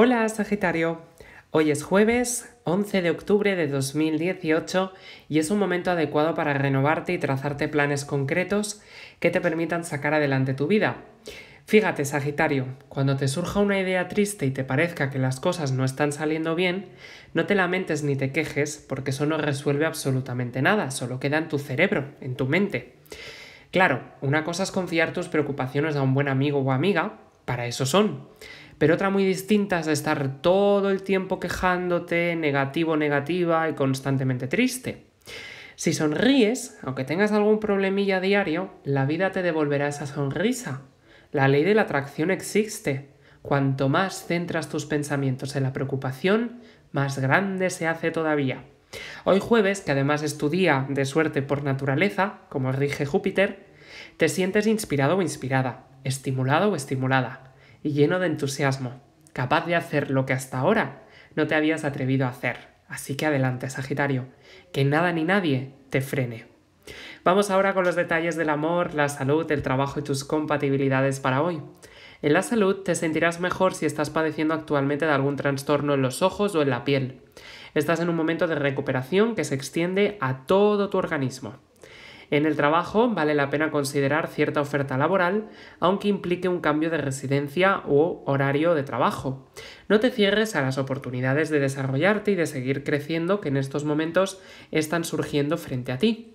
Hola Sagitario, hoy es jueves 11 de octubre de 2018 y es un momento adecuado para renovarte y trazarte planes concretos que te permitan sacar adelante tu vida. Fíjate Sagitario, cuando te surja una idea triste y te parezca que las cosas no están saliendo bien, no te lamentes ni te quejes porque eso no resuelve absolutamente nada, solo queda en tu cerebro, en tu mente. Claro, una cosa es confiar tus preocupaciones a un buen amigo o amiga, para eso son. Pero otra muy distinta es de estar todo el tiempo quejándote, negativo, negativa y constantemente triste. Si sonríes, aunque tengas algún problemilla diario, la vida te devolverá esa sonrisa. La ley de la atracción existe. Cuanto más centras tus pensamientos en la preocupación, más grande se hace todavía. Hoy jueves, que además es tu día de suerte por naturaleza, como rige Júpiter, te sientes inspirado o inspirada estimulado o estimulada, y lleno de entusiasmo, capaz de hacer lo que hasta ahora no te habías atrevido a hacer. Así que adelante, Sagitario, que nada ni nadie te frene. Vamos ahora con los detalles del amor, la salud, el trabajo y tus compatibilidades para hoy. En la salud te sentirás mejor si estás padeciendo actualmente de algún trastorno en los ojos o en la piel. Estás en un momento de recuperación que se extiende a todo tu organismo. En el trabajo vale la pena considerar cierta oferta laboral, aunque implique un cambio de residencia o horario de trabajo. No te cierres a las oportunidades de desarrollarte y de seguir creciendo que en estos momentos están surgiendo frente a ti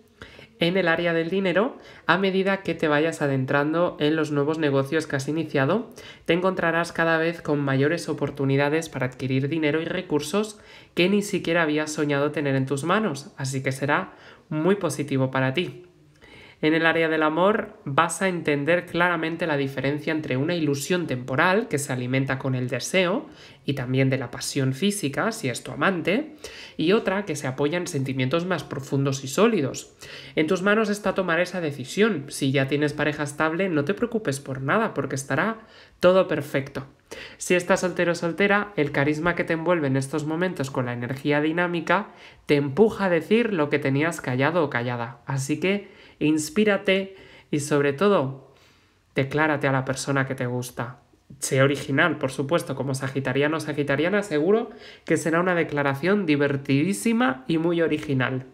en el área del dinero a medida que te vayas adentrando en los nuevos negocios que has iniciado, te encontrarás cada vez con mayores oportunidades para adquirir dinero y recursos que ni siquiera habías soñado tener en tus manos, así que será muy positivo para ti. En el área del amor vas a entender claramente la diferencia entre una ilusión temporal que se alimenta con el deseo y también de la pasión física, si es tu amante, y otra que se apoya en sentimientos más profundos y sólidos. En tus manos está tomar esa decisión. Si ya tienes pareja estable, no te preocupes por nada porque estará todo perfecto. Si estás soltero o soltera, el carisma que te envuelve en estos momentos con la energía dinámica te empuja a decir lo que tenías callado o callada. Así que inspírate y sobre todo, declárate a la persona que te gusta. Sé original, por supuesto, como sagitariano o sagitariana, seguro que será una declaración divertidísima y muy original.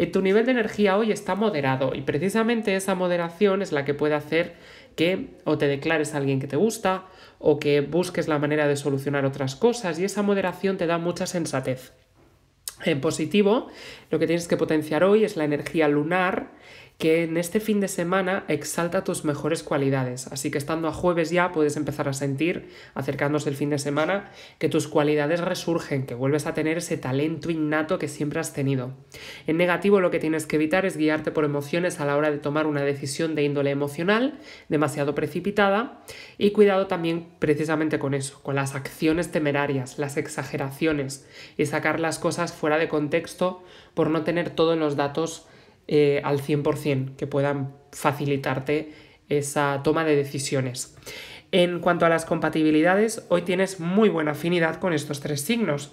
Eh, tu nivel de energía hoy está moderado y precisamente esa moderación es la que puede hacer que o te declares a alguien que te gusta o que busques la manera de solucionar otras cosas y esa moderación te da mucha sensatez. En positivo, lo que tienes que potenciar hoy es la energía lunar que en este fin de semana exalta tus mejores cualidades. Así que estando a jueves ya puedes empezar a sentir, acercándose el fin de semana, que tus cualidades resurgen, que vuelves a tener ese talento innato que siempre has tenido. En negativo lo que tienes que evitar es guiarte por emociones a la hora de tomar una decisión de índole emocional, demasiado precipitada, y cuidado también precisamente con eso, con las acciones temerarias, las exageraciones y sacar las cosas fuera de contexto por no tener todos los datos eh, al 100%, que puedan facilitarte esa toma de decisiones. En cuanto a las compatibilidades, hoy tienes muy buena afinidad con estos tres signos.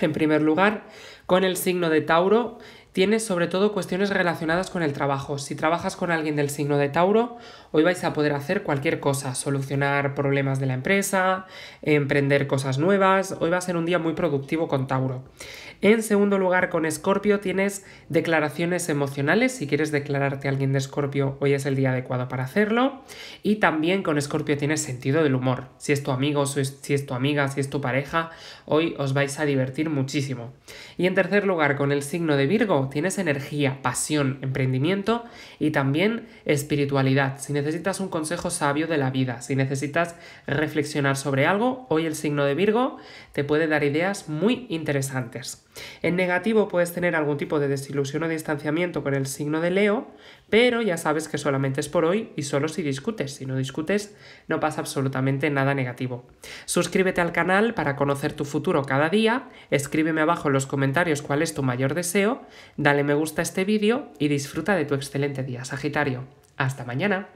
En primer lugar, con el signo de Tauro Tienes sobre todo cuestiones relacionadas con el trabajo. Si trabajas con alguien del signo de Tauro, hoy vais a poder hacer cualquier cosa, solucionar problemas de la empresa, emprender cosas nuevas, hoy va a ser un día muy productivo con Tauro. En segundo lugar, con Escorpio tienes declaraciones emocionales, si quieres declararte a alguien de Escorpio, hoy es el día adecuado para hacerlo. Y también con Escorpio tienes sentido del humor, si es tu amigo, si es tu amiga, si es tu pareja, hoy os vais a divertir muchísimo. Y en tercer lugar, con el signo de Virgo, tienes energía, pasión, emprendimiento y también espiritualidad. Si necesitas un consejo sabio de la vida, si necesitas reflexionar sobre algo, hoy el signo de Virgo te puede dar ideas muy interesantes. En negativo puedes tener algún tipo de desilusión o distanciamiento con el signo de Leo, pero ya sabes que solamente es por hoy y solo si discutes. Si no discutes, no pasa absolutamente nada negativo. Suscríbete al canal para conocer tu futuro cada día, escríbeme abajo en los comentarios cuál es tu mayor deseo, dale me gusta a este vídeo y disfruta de tu excelente día, Sagitario. Hasta mañana.